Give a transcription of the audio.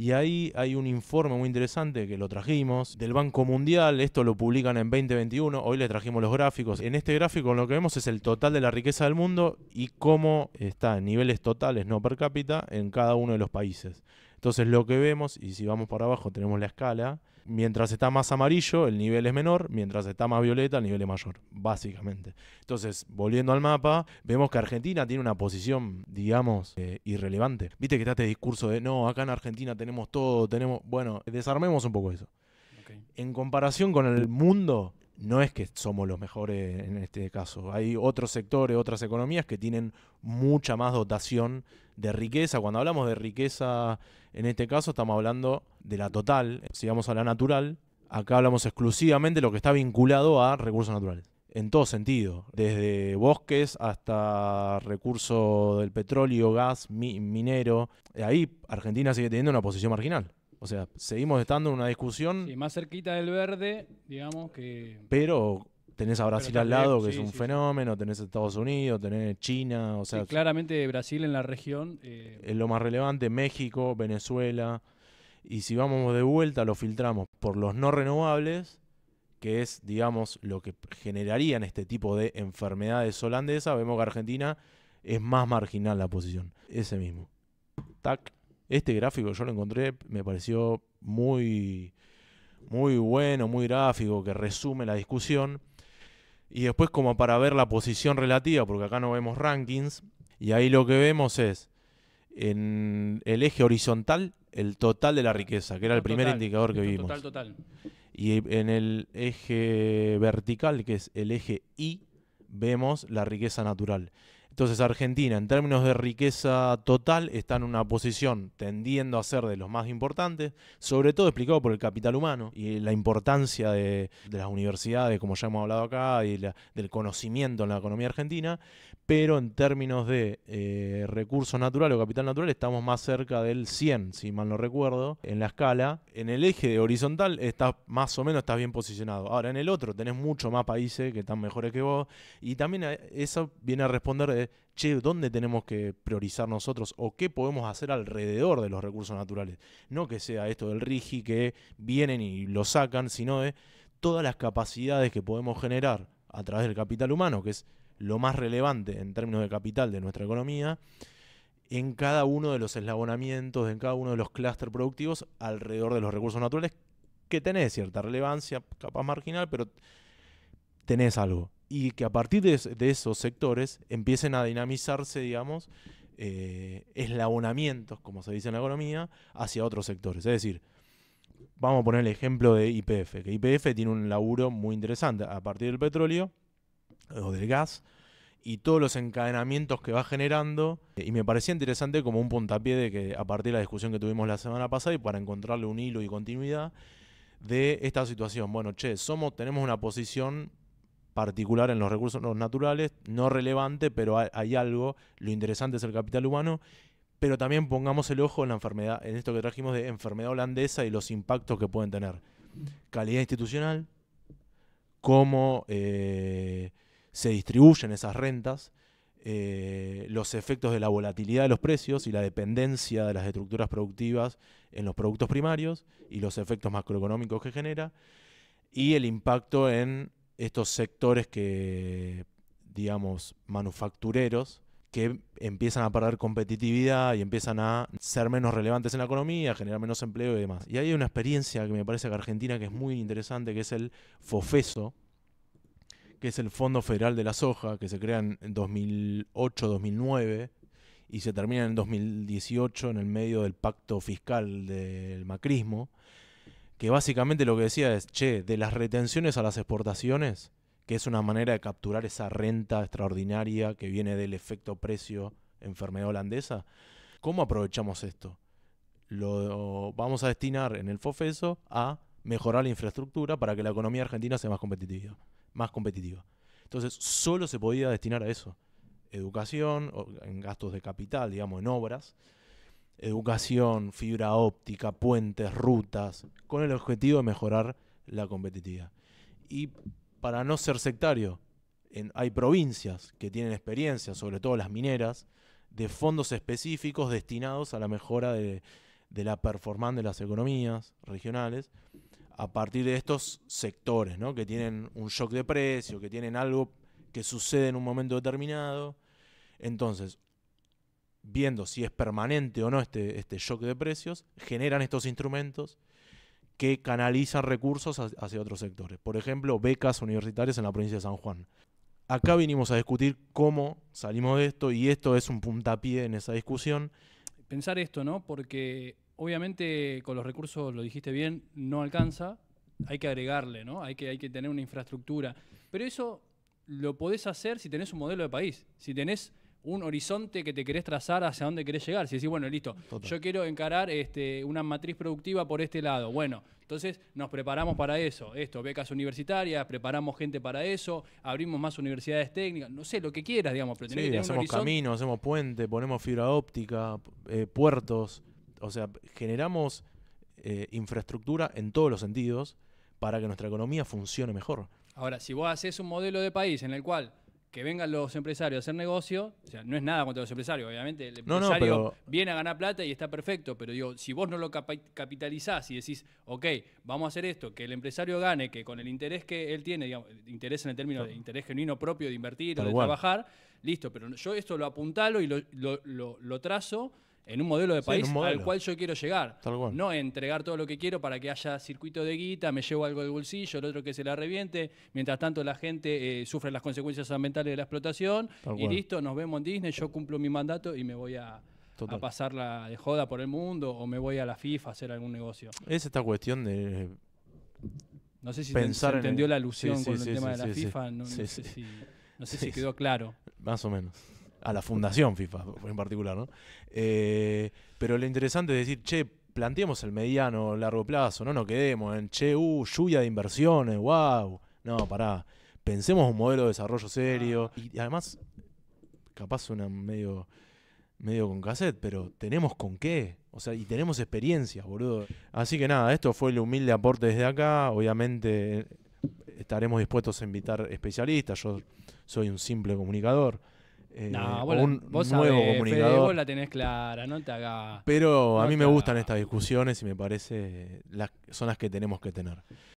Y ahí hay un informe muy interesante que lo trajimos del Banco Mundial. Esto lo publican en 2021. Hoy les trajimos los gráficos. En este gráfico lo que vemos es el total de la riqueza del mundo y cómo está en niveles totales, no per cápita, en cada uno de los países. Entonces lo que vemos, y si vamos para abajo tenemos la escala, mientras está más amarillo el nivel es menor, mientras está más violeta el nivel es mayor, básicamente. Entonces, volviendo al mapa, vemos que Argentina tiene una posición, digamos, eh, irrelevante. Viste que está este discurso de, no, acá en Argentina tenemos todo, tenemos... Bueno, desarmemos un poco eso. En comparación con el mundo, no es que somos los mejores en este caso. Hay otros sectores, otras economías que tienen mucha más dotación de riqueza. Cuando hablamos de riqueza, en este caso estamos hablando de la total, si vamos a la natural, acá hablamos exclusivamente de lo que está vinculado a recursos naturales. En todo sentido, desde bosques hasta recursos del petróleo, gas, minero. Ahí Argentina sigue teniendo una posición marginal. O sea, seguimos estando en una discusión. Sí, más cerquita del verde, digamos que. Pero tenés a Brasil al lado, que es un fenómeno, tenés Estados Unidos, tenés China, o sea... claramente Brasil en la región... Eh, es lo más relevante, México, Venezuela, y si vamos de vuelta lo filtramos por los no renovables, que es, digamos, lo que generarían este tipo de enfermedades holandesas, vemos que Argentina es más marginal la posición, ese mismo. Tac. Este gráfico yo lo encontré, me pareció muy muy bueno, muy gráfico, que resume la discusión, y después como para ver la posición relativa, porque acá no vemos rankings, y ahí lo que vemos es en el eje horizontal el total de la riqueza, que era el primer indicador que vimos. Total, total. Y en el eje vertical, que es el eje Y, vemos la riqueza natural. Entonces Argentina, en términos de riqueza total, está en una posición tendiendo a ser de los más importantes, sobre todo explicado por el capital humano y la importancia de, las universidades, como ya hemos hablado acá, y la, del conocimiento en la economía argentina, pero en términos de eh, recursos naturales o capital natural estamos más cerca del 100, si mal no recuerdo, en la escala. En el eje horizontal estás más o menos estás bien posicionado. Ahora, en el otro tenés mucho más países que están mejores que vos y también eso viene a responder che, ¿dónde tenemos que priorizar nosotros o qué podemos hacer alrededor de los recursos naturales? No que sea esto del RIGI que vienen y lo sacan, sino de todas las capacidades que podemos generar a través del capital humano, que es lo más relevante en términos de capital de nuestra economía, en cada uno de los eslabonamientos, en cada uno de los clústeres productivos alrededor de los recursos naturales, que tenés cierta relevancia, capaz marginal, pero tenés algo y que a partir de, esos sectores empiecen a dinamizarse, digamos, eh, eslabonamientos, como se dice en la economía, hacia otros sectores. Es decir, vamos a poner el ejemplo de IPF, que IPF tiene un laburo muy interesante a partir del petróleo o del gas y todos los encadenamientos que va generando. Eh, y me parecía interesante como un puntapié de que a partir de la discusión que tuvimos la semana pasada y para encontrarle un hilo y continuidad de esta situación. Bueno, che, somos, tenemos una posición particular en los recursos naturales, no relevante, pero hay, algo, lo interesante es el capital humano, pero también pongamos el ojo en la enfermedad, en esto que trajimos de enfermedad holandesa y los impactos que pueden tener. Calidad institucional, cómo eh, se distribuyen esas rentas, eh, los efectos de la volatilidad de los precios y la dependencia de las estructuras productivas en los productos primarios y los efectos macroeconómicos que genera y el impacto en estos sectores que, digamos, manufactureros, que empiezan a perder competitividad y empiezan a ser menos relevantes en la economía, generar menos empleo y demás. Y hay una experiencia que me parece que Argentina que es muy interesante, que es el FOFESO, que es el Fondo Federal de la Soja, que se crea en 2008-2009 y se termina en 2018 en el medio del pacto fiscal del macrismo, que básicamente lo que decía es, che, de las retenciones a las exportaciones, que es una manera de capturar esa renta extraordinaria que viene del efecto precio enfermedad holandesa, ¿cómo aprovechamos esto? Lo vamos a destinar en el FOFESO a mejorar la infraestructura para que la economía argentina sea más competitiva. Más competitiva. Entonces, solo se podía destinar a eso. Educación, en gastos de capital, digamos, en obras, educación, fibra óptica, puentes, rutas, con el objetivo de mejorar la competitividad. Y para no ser sectario, hay provincias que tienen experiencia, sobre todo las mineras, de fondos específicos destinados a la mejora de, la performance de las economías regionales a partir de estos sectores, ¿no? que tienen un shock de precio, que tienen algo que sucede en un momento determinado. Entonces, viendo si es permanente o no este, este shock de precios, generan estos instrumentos que canalizan recursos hacia otros sectores. Por ejemplo, becas universitarias en la provincia de San Juan. Acá vinimos a discutir cómo salimos de esto y esto es un puntapié en esa discusión. Pensar esto, ¿no? Porque obviamente con los recursos, lo dijiste bien, no alcanza. Hay que agregarle, ¿no? Hay que, hay que tener una infraestructura. Pero eso lo podés hacer si tenés un modelo de país, si tenés un horizonte que te querés trazar hacia dónde querés llegar. Si decís, bueno, listo, yo quiero encarar este, una matriz productiva por este lado. Bueno, entonces nos preparamos para eso. Esto, becas universitarias, preparamos gente para eso, abrimos más universidades técnicas, no sé, lo que quieras, digamos. Pero sí, hacemos caminos, hacemos puentes, ponemos fibra óptica, eh, puertos. O sea, generamos eh, infraestructura en todos los sentidos para que nuestra economía funcione mejor. Ahora, si vos haces un modelo de país en el cual que vengan los empresarios a hacer negocio, o sea, no es nada contra los empresarios, obviamente, el empresario viene a ganar plata y está perfecto, pero digo, si vos no lo capitalizás y decís, ok, vamos a hacer esto, que el empresario gane, que con el interés que él tiene, interés en el término de interés genuino propio de invertir o de trabajar, listo, pero yo esto lo apuntalo y lo trazo en un modelo de país al cual yo quiero llegar. No entregar todo lo que quiero para que haya circuito de guita, me llevo algo de bolsillo, el otro que se la reviente, mientras tanto la gente eh, sufre las consecuencias ambientales de la explotación y listo, nos vemos en Disney, yo cumplo mi mandato y me voy a, pasar la de joda por el mundo o me voy a la FIFA a hacer algún negocio. Es esta cuestión de... No sé si se entendió la alusión con el tema de la FIFA, no sé si quedó claro. Más o menos a la fundación FIFA en particular, ¿no? Eh, pero lo interesante es decir, che, planteemos el mediano, largo plazo, no nos quedemos en, che, uh, lluvia de inversiones, wow. No, pará, pensemos un modelo de desarrollo serio. Ah, y además, capaz suena medio, medio con cassette, pero tenemos con qué. O sea, y tenemos experiencias, boludo. Así que nada, esto fue el humilde aporte desde acá. Obviamente eh, estaremos dispuestos a invitar especialistas. Yo soy un simple comunicador. Eh, no, vos, un nuevo sabés, comunicador. la tenés clara, no Pero a mí me gustan estas discusiones y me parece las, son las que tenemos que tener.